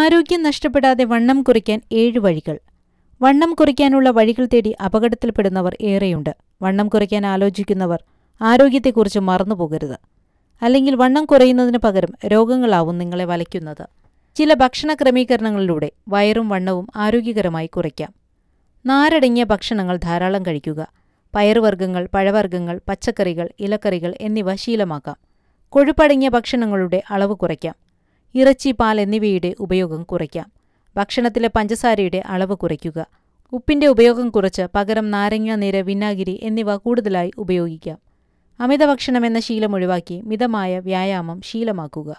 ആരോഗ്യം നഷ്ടപ്പെടാതെ വണ്ണം കുറയ്ക്കാൻ ഏഴ് വഴികൾ വണ്ണം കുറയ്ക്കാനുള്ള വഴികൾ തേടി അപകടത്തിൽപ്പെടുന്നവർ ഏറെയുണ്ട് വണ്ണം കുറയ്ക്കാൻ ആലോചിക്കുന്നവർ ആരോഗ്യത്തെക്കുറിച്ച് മറന്നുപോകരുത് അല്ലെങ്കിൽ വണ്ണം കുറയുന്നതിന് പകരം രോഗങ്ങളാവും നിങ്ങളെ വലയ്ക്കുന്നത് ചില ഭക്ഷണ ക്രമീകരണങ്ങളിലൂടെ വയറും വണ്ണവും ആരോഗ്യകരമായി കുറയ്ക്കാം നാരടങ്ങിയ ഭക്ഷണങ്ങൾ ധാരാളം കഴിക്കുക പയറുവർഗ്ഗങ്ങൾ പഴവർഗ്ഗങ്ങൾ പച്ചക്കറികൾ ഇലക്കറികൾ എന്നിവ ശീലമാക്കാം കൊഴുപ്പടങ്ങിയ ഭക്ഷണങ്ങളുടെ അളവ് കുറയ്ക്കാം ഇറച്ചി പാൽ എന്നിവയുടെ ഉപയോഗം കുറയ്ക്കാം ഭക്ഷണത്തിലെ പഞ്ചസാരയുടെ അളവ് കുറയ്ക്കുക ഉപ്പിൻ്റെ ഉപയോഗം കുറച്ച് പകരം നാരങ്ങ നീര് വിനാഗിരി എന്നിവ കൂടുതലായി ഉപയോഗിക്കാം അമിതഭക്ഷണം എന്ന ശീലം ഒഴിവാക്കി മിതമായ വ്യായാമം ശീലമാക്കുക